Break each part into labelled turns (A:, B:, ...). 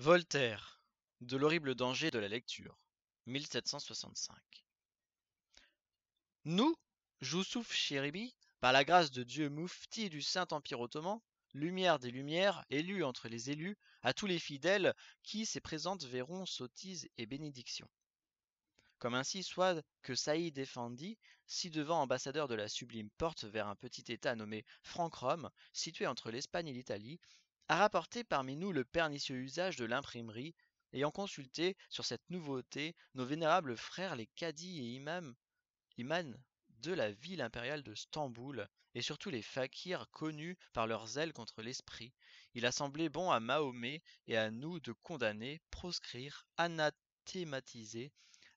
A: Voltaire De l'horrible danger de la lecture, 1765. Nous, joussouf Chéribi, par la grâce de Dieu Moufti du Saint-Empire Ottoman, lumière des lumières, élu entre les élus, à tous les fidèles qui, ces présentes, verront sottise et bénédictions. Comme ainsi soit que Saïd Effendi, ci-devant ambassadeur de la sublime porte vers un petit état nommé Franc-Rome, situé entre l'Espagne et l'Italie, a rapporté parmi nous le pernicieux usage de l'imprimerie, ayant consulté sur cette nouveauté nos vénérables frères les cadis et imams, de la ville impériale de Stamboul, et surtout les fakirs connus par leur zèle contre l'esprit, il a semblé bon à Mahomet et à nous de condamner, proscrire, anathématiser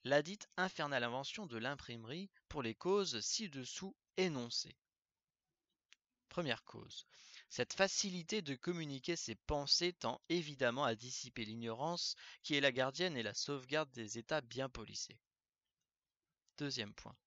A: la dite infernale invention de l'imprimerie pour les causes ci-dessous énoncées. Première cause. Cette facilité de communiquer ses pensées tend évidemment à dissiper l'ignorance qui est la gardienne et la sauvegarde des États bien policés. Deuxième point.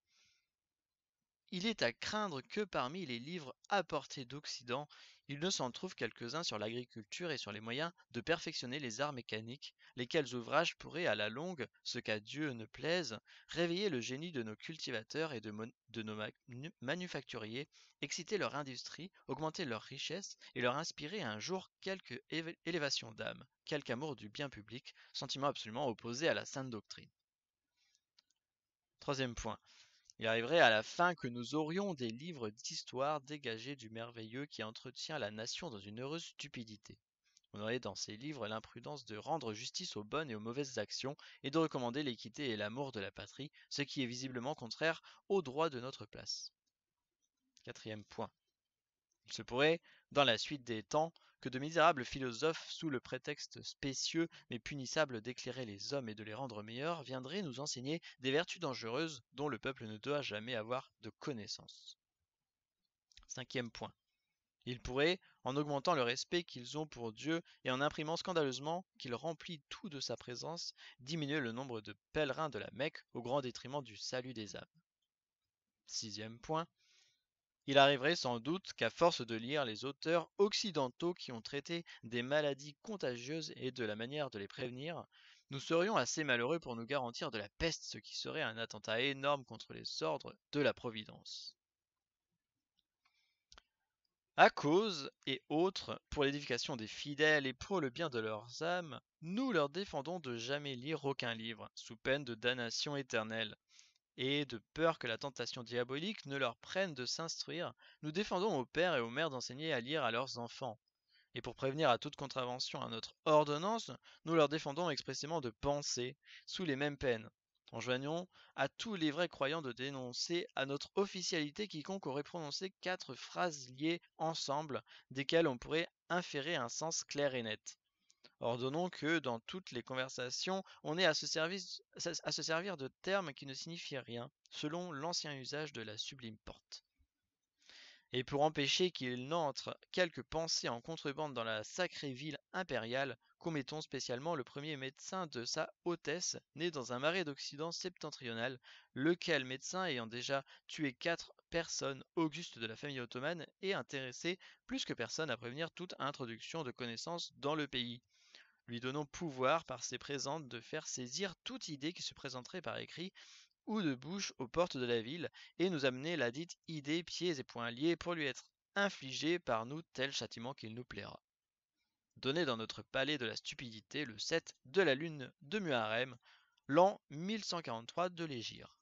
A: Il est à craindre que parmi les livres apportés d'Occident, il ne s'en trouve quelques-uns sur l'agriculture et sur les moyens de perfectionner les arts mécaniques, lesquels ouvrages pourraient à la longue, ce qu'à Dieu ne plaise, réveiller le génie de nos cultivateurs et de, nos manufacturiers, exciter leur industrie, augmenter leur richesse et leur inspirer un jour quelque élévation d'âme, quelque amour du bien public, sentiment absolument opposé à la sainte doctrine. Troisième point. Il arriverait à la fin que nous aurions des livres d'histoire dégagés du merveilleux qui entretient la nation dans une heureuse stupidité. On aurait dans ces livres l'imprudence de rendre justice aux bonnes et aux mauvaises actions et de recommander l'équité et l'amour de la patrie, ce qui est visiblement contraire aux droits de notre place. Quatrième point. Il se pourrait, dans la suite des temps, que de misérables philosophes, sous le prétexte spécieux mais punissable d'éclairer les hommes et de les rendre meilleurs, viendraient nous enseigner des vertus dangereuses dont le peuple ne doit jamais avoir de connaissance. Cinquième point. Ils pourraient, en augmentant le respect qu'ils ont pour Dieu et en imprimant scandaleusement qu'il remplit tout de sa présence, diminuer le nombre de pèlerins de la Mecque au grand détriment du salut des âmes. Sixième point, il arriverait sans doute qu'à force de lire les auteurs occidentaux qui ont traité des maladies contagieuses et de la manière de les prévenir, nous serions assez malheureux pour nous garantir de la peste, ce qui serait un attentat énorme contre les ordres de la Providence. À cause et autres, pour l'édification des fidèles et pour le bien de leurs âmes, nous leur défendons de jamais lire aucun livre, sous peine de damnation éternelle, et de peur que la tentation diabolique ne leur prenne de s'instruire, nous défendons aux pères et aux mères d'enseigner à lire à leurs enfants. Et pour prévenir à toute contravention à notre ordonnance, nous leur défendons expressément de penser, sous les mêmes peines, Enjoignons à tous les vrais croyants de dénoncer à notre officialité quiconque aurait prononcé quatre phrases liées ensemble, desquelles on pourrait inférer un sens clair et net. Ordonnons que dans toutes les conversations, on ait à se, à se servir de termes qui ne signifient rien, selon l'ancien usage de la sublime porte. Et pour empêcher qu'il n'entre quelque pensée en contrebande dans la sacrée ville impériale, commettons spécialement le premier médecin de sa hôtesse, né dans un marais d'Occident septentrional, lequel médecin ayant déjà tué quatre personnes augustes de la famille ottomane et intéressé plus que personne à prévenir toute introduction de connaissances dans le pays lui donnant pouvoir par ses présentes de faire saisir toute idée qui se présenterait par écrit ou de bouche aux portes de la ville, et nous amener la dite idée pieds et poings liés pour lui être infligé par nous tel châtiment qu'il nous plaira. Donné dans notre palais de la stupidité le 7 de la lune de Muharrem, l'an 1143 de l'Égir.